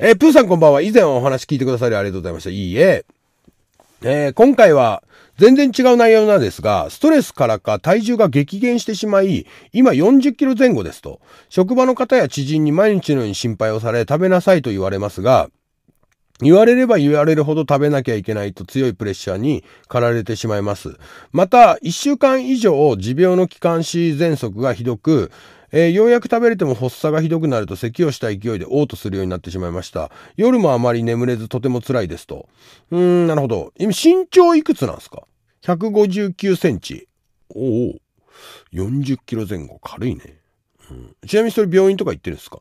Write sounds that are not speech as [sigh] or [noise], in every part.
えー、プーさんこんばんは。以前お話聞いてくださりありがとうございました。いいえ。えー、今回は全然違う内容なんですが、ストレスからか体重が激減してしまい、今40キロ前後ですと、職場の方や知人に毎日のように心配をされ食べなさいと言われますが、言われれば言われるほど食べなきゃいけないと強いプレッシャーに駆られてしまいます。また、一週間以上持病の気管支喘息がひどく、えー、ようやく食べれても発作がひどくなると咳をした勢いで嘔吐するようになってしまいました。夜もあまり眠れずとても辛いですと。うーん、なるほど。今身長いくつなんですか ?159 センチ。おお、40キロ前後。軽いね、うん。ちなみにそれ病院とか行ってるんですか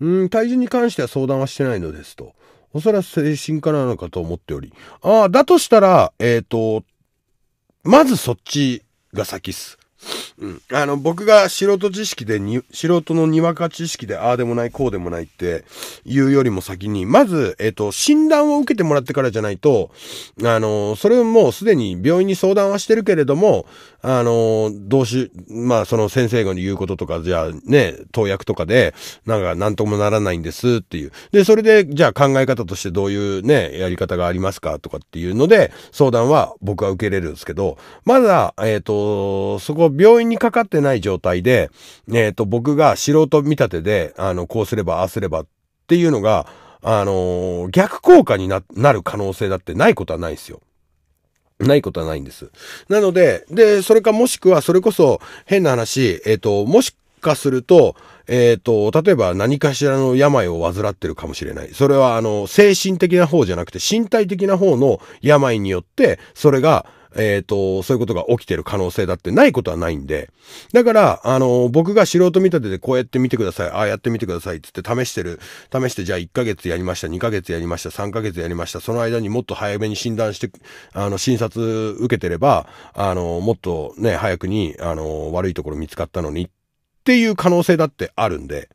うん、体重に関しては相談はしてないのですと。おそらく精神科なのかと思っており。ああ、だとしたら、えっ、ー、と、まずそっちが先っす。うん、あの、僕が素人知識でに、素人のにわか知識で、ああでもない、こうでもないって言うよりも先に、まず、えっ、ー、と、診断を受けてもらってからじゃないと、あの、それもうすでに病院に相談はしてるけれども、あの、どうし、まあ、その先生が言うこととか、じゃあね、投薬とかで、なんか、なんともならないんですっていう。で、それで、じゃあ考え方としてどういうね、やり方がありますかとかっていうので、相談は僕は受けれるんですけど、まだ、えっ、ー、と、そこ病院病にかかってない状態で、えっ、ー、と、僕が素人見立てで、あの、こうすれば、ああすればっていうのが、あのー、逆効果にな、なる可能性だってないことはないですよ。ないことはないんです。なので、で、それかもしくは、それこそ、変な話、えっ、ー、と、もしかすると、えっ、ー、と、例えば何かしらの病を患ってるかもしれない。それは、あの、精神的な方じゃなくて、身体的な方の病によって、それが、えっ、ー、と、そういうことが起きてる可能性だってないことはないんで、だから、あの、僕が素人見立てでこうやって見てください、ああやってみてくださいつって試してる、試してじゃあ1ヶ月やりました、2ヶ月やりました、3ヶ月やりました、その間にもっと早めに診断して、あの、診察受けてれば、あの、もっとね、早くに、あの、悪いところ見つかったのにっていう可能性だってあるんで、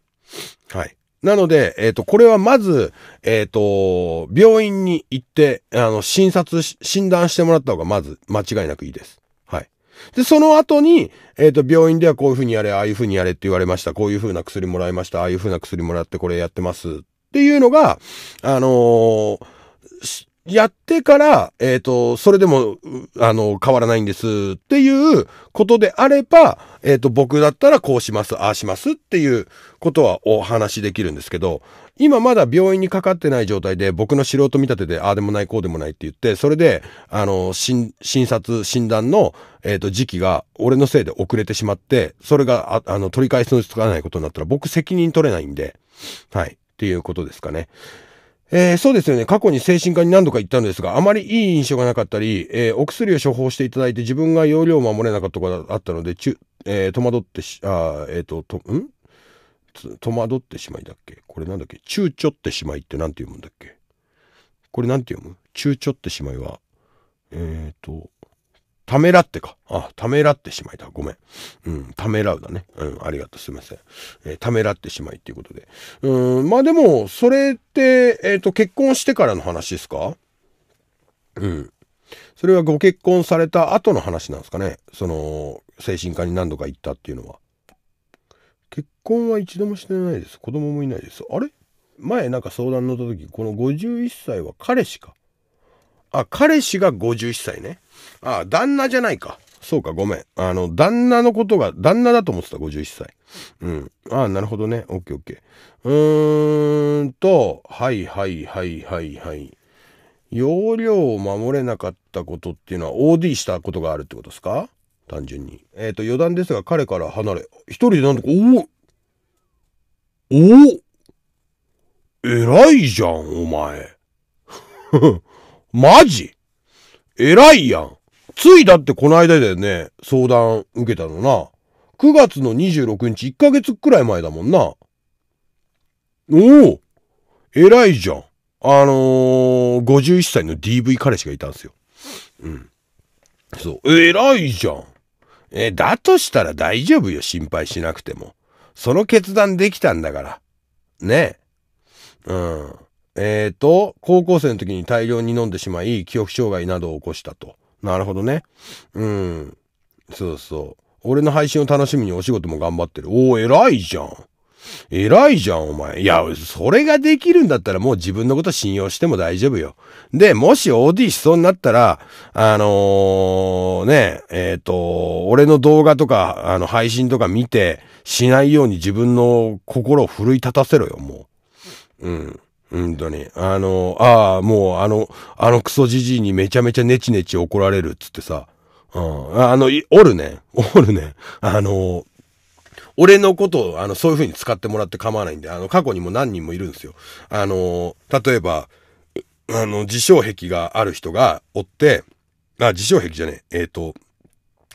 はい。なので、えっ、ー、と、これはまず、えっ、ー、と、病院に行って、あの、診察し、診断してもらった方がまず間違いなくいいです。はい。で、その後に、えっ、ー、と、病院ではこういうふうにやれ、ああいうふうにやれって言われました。こういうふうな薬もらいました。ああいうふうな薬もらってこれやってます。っていうのが、あのー、やってから、えっ、ー、と、それでも、あの、変わらないんですっていうことであれば、えっ、ー、と、僕だったらこうします、ああしますっていうことはお話しできるんですけど、今まだ病院にかかってない状態で、僕の素人見立てで、ああでもない、こうでもないって言って、それで、あの、診察、診断の、えっ、ー、と、時期が俺のせいで遅れてしまって、それが、ああの、取り返しのつかないことになったら、僕責任取れないんで、はい、っていうことですかね。えー、そうですよね。過去に精神科に何度か行ったんですが、あまりいい印象がなかったり、えー、お薬を処方していただいて自分が容量を守れなかったことがあったので、ちゅえー、戸惑ってし、あえっ、と、と、ん戸惑ってしまいだっけこれなんだっけ躊躇ってしまいって何て読むんだっけこれ何て読む躊躇ってしまいは、えっ、と、ためらってか。あ、ためらってしまいた。ごめん。うん、ためらうだね。うん、ありがとう。すいません。えー、ためらってしまいっていうことで。うん、まあでも、それって、えっ、ー、と、結婚してからの話ですかうん。それはご結婚された後の話なんですかね。その、精神科に何度か行ったっていうのは。結婚は一度もしてないです。子供もいないです。あれ前なんか相談乗った時、この51歳は彼氏か。あ、彼氏が51歳ね。あ、旦那じゃないか。そうか、ごめん。あの、旦那のことが、旦那だと思ってた、51歳。うん。ああ、なるほどね。オッケーオッケー。うーんと、はいはいはいはいはい。容量を守れなかったことっていうのは OD したことがあるってことですか単純に。えっ、ー、と、余談ですが、彼から離れ。一人でなんとか、おおお偉いじゃん、お前。マジ偉いやん。ついだってこの間だよね、相談受けたのな。9月の26日、1ヶ月くらい前だもんな。おお偉いじゃん。あのー、51歳の DV 彼氏がいたんですよ。うん。そう。偉いじゃん。え、だとしたら大丈夫よ、心配しなくても。その決断できたんだから。ねうん。えっ、ー、と、高校生の時に大量に飲んでしまい、記憶障害などを起こしたと。なるほどね。うん。そうそう。俺の配信を楽しみにお仕事も頑張ってる。おお、偉いじゃん。偉いじゃん、お前。いや、それができるんだったらもう自分のこと信用しても大丈夫よ。で、もし OD しそうになったら、あのー、ね、えっ、ー、と、俺の動画とか、あの、配信とか見て、しないように自分の心を奮い立たせろよ、もう。うん。本当に。あの、ああ、もうあの、あのクソじじいにめちゃめちゃネチネチ怒られるっつってさ、うん。あの、おるね。おるね。あの、俺のことを、あの、そういう風に使ってもらって構わないんで、あの、過去にも何人もいるんですよ。あの、例えば、あの、自称癖がある人がおって、あ、自称癖じゃねえ、えっ、ー、と、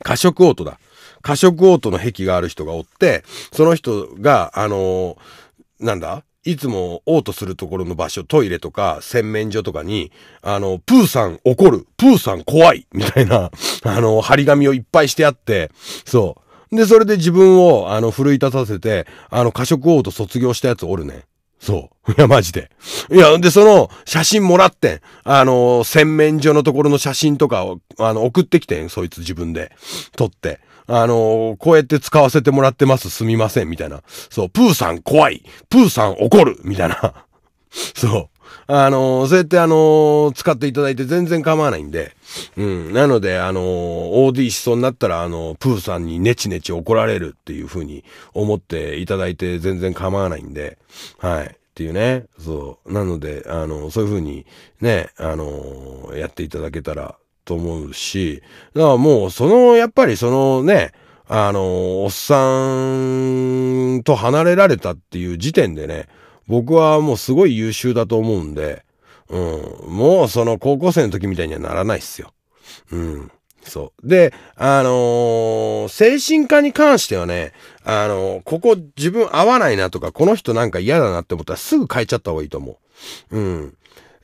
過食オートだ。過食オートの癖がある人がおって、その人が、あの、なんだいつも嘔吐するところの場所、トイレとか洗面所とかに、あの、プーさん怒る、プーさん怖い、みたいな、[laughs] あの、張り紙をいっぱいしてあって、そう。で、それで自分を、あの、奮い立たせて、あの、過食嘔吐卒業したやつおるね。そう。[laughs] いや、マジで。いや、で、その、写真もらってん。あの、洗面所のところの写真とかを、あの、送ってきてん、そいつ自分で。撮って。あのー、こうやって使わせてもらってます、すみません、みたいな。そう、プーさん怖い、プーさん怒る、みたいな。[laughs] そう。あのー、そうやってあのー、使っていただいて全然構わないんで。うん。なので、あのー、OD しそうになったら、あのプーさんにネチネチ怒られるっていう風に思っていただいて全然構わないんで。はい。っていうね。そう。なので、あのそういう風にね、あのやっていただけたらと思うし、だからもうその、やっぱりそのね、あの、おっさんと離れられたっていう時点でね、僕はもうすごい優秀だと思うんで、うん、もうその高校生の時みたいにはならないっすよ。うん。そう。で、あのー、精神科に関してはね、あのー、ここ自分合わないなとか、この人なんか嫌だなって思ったらすぐ変えちゃった方がいいと思う。うん。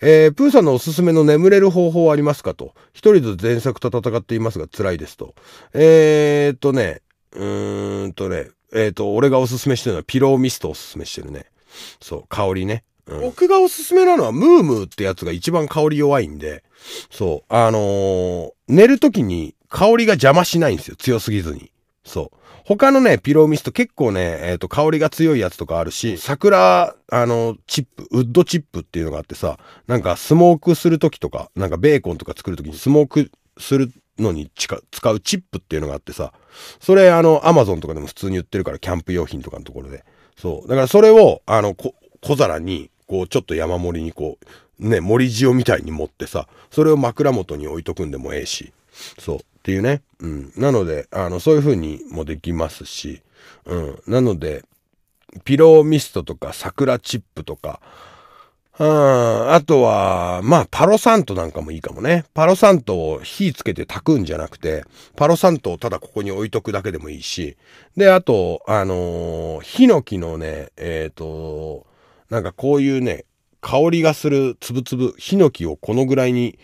えー、プーさんのおすすめの眠れる方法はありますかと。一人で前作と戦っていますが辛いですと。えー、っとね、うーんとね、えー、っと、俺がおすすめしてるのはピローミストをおすすめしてるね。そう、香りね。うん、僕がおすすめなのはムームーってやつが一番香り弱いんで、そう、あのー、寝るときに香りが邪魔しないんですよ。強すぎずに。そう。他のね、ピローミスト結構ね、えっ、ー、と、香りが強いやつとかあるし、桜、あの、チップ、ウッドチップっていうのがあってさ、なんかスモークする時とか、なんかベーコンとか作る時にスモークするのに使うチップっていうのがあってさ、それあの、アマゾンとかでも普通に売ってるから、キャンプ用品とかのところで。そう。だからそれを、あの、小皿に、こう、ちょっと山盛りにこう、ね、森塩みたいに持ってさ、それを枕元に置いとくんでもええし、そう。っていうね。うん。なので、あの、そういう風にもできますし、うん。なので、ピローミストとか桜チップとか、うん、あとは、まあ、パロサントなんかもいいかもね。パロサントを火つけて炊くんじゃなくて、パロサントをただここに置いとくだけでもいいし、で、あと、あのー、ヒノキのね、えっ、ー、と、なんかこういうね、香りがするつぶつぶ、ヒノキをこのぐらいに、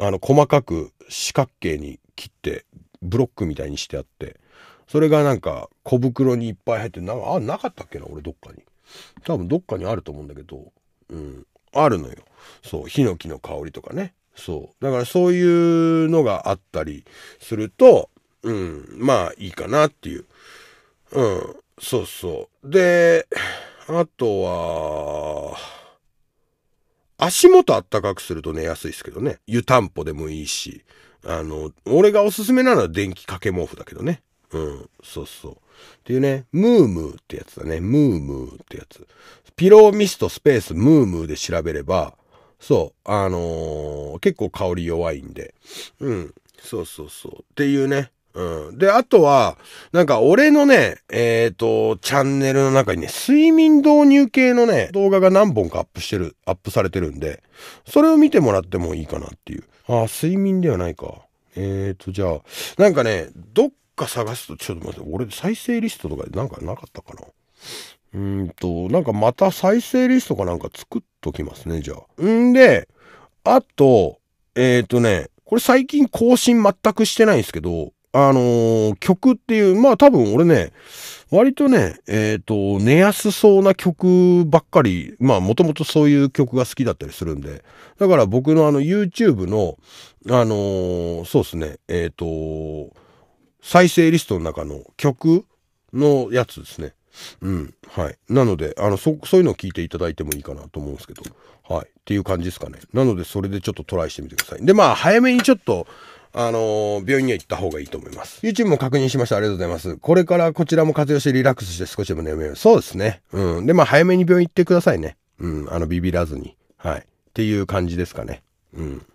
あの、細かく四角形に切ってブロックみたいにしてあってそれがなんか小袋にいっぱい入ってなんかあなかったっけな俺どっかに多分どっかにあると思うんだけどうんあるのよそうヒノキの香りとかねそうだからそういうのがあったりするとうんまあいいかなっていううんそうそうであとは足元あったかくすると寝やすいですけどね。湯たんぽでもいいし。あの、俺がおすすめなのは電気掛け毛布だけどね。うん、そうそう。っていうね、ムームーってやつだね。ムームーってやつ。ピローミストスペースムームーで調べれば、そう、あのー、結構香り弱いんで。うん、そうそうそう。っていうね、うん。で、あとは、なんか俺のね、えっ、ー、と、チャンネルの中にね、睡眠導入系のね、動画が何本かアップしてる、アップされてるんで、それを見てもらってもいいかなっていう。ああ、睡眠ではないか。えっ、ー、と、じゃあ、なんかね、どっか探すと、ちょっと待って、俺再生リストとかでなんかなかったかな。うんと、なんかまた再生リストかなんか作っときますね、じゃあ。んで、あと、えっ、ー、とね、これ最近更新全くしてないんですけど、あのー、曲っていう、まあ多分俺ね、割とね、えっ、ー、と、寝やすそうな曲ばっかり、まあもともとそういう曲が好きだったりするんで、だから僕のあの YouTube の、あのー、そうですね、えっ、と、再生リストの中の曲のやつですね。うん。はい。なので、あの、そ、そういうのを聞いていただいてもいいかなと思うんですけど。はい。っていう感じですかね。なので、それでちょっとトライしてみてください。で、まあ、早めにちょっと、あの、病院には行った方がいいと思います。YouTube も確認しました。ありがとうございます。これからこちらも活用してリラックスして少しでも眠れる。そうですね。うん。で、まあ、早めに病院行ってくださいね。うん。あの、ビビらずに。はい。っていう感じですかね。うん。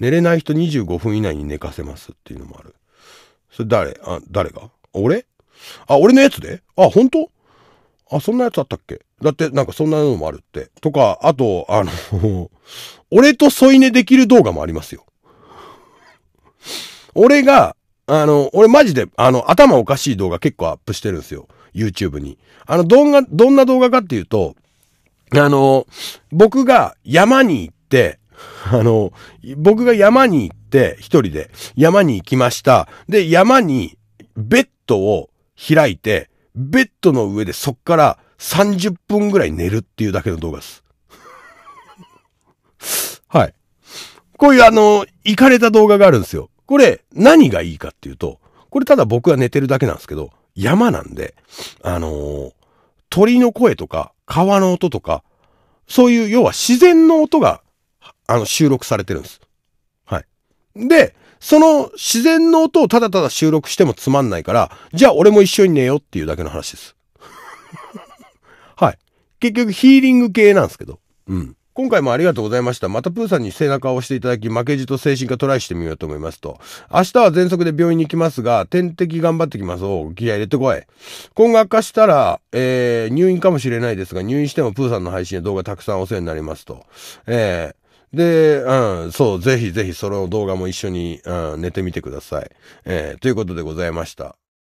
寝れない人25分以内に寝かせますっていうのもある。それ誰あ、誰が俺あ、俺のやつであ、本当あ、そんなやつあったっけだってなんかそんなのもあるって。とか、あと、あの [laughs] 俺と添い寝できる動画もありますよ。俺が、あの、俺マジで、あの、頭おかしい動画結構アップしてるんですよ。YouTube に。あの、どんな、どんな動画かっていうと、あの、僕が山に行って、あの、僕が山に行って、一人で山に行きました。で、山にベッドを開いて、ベッドの上でそっから30分ぐらい寝るっていうだけの動画です。はい。こういうあの、行かれた動画があるんですよ。これ、何がいいかっていうと、これただ僕が寝てるだけなんですけど、山なんで、あのー、鳥の声とか、川の音とか、そういう、要は自然の音が、あの、収録されてるんです。はい。で、その自然の音をただただ収録してもつまんないから、じゃあ俺も一緒に寝ようっていうだけの話です。はい。結局ヒーリング系なんですけど。うん。今回もありがとうございました。またプーさんに背中を押していただき、負けじと精神科トライしてみようと思いますと。明日は全速で病院に行きますが、点滴頑張ってきますお気合入れてこい。今後悪化したら、えー、入院かもしれないですが、入院してもプーさんの配信や動画たくさんお世話になりますと。えー、で、うん、そう、ぜひぜひその動画も一緒に、うん、寝てみてください。えー、ということでございました。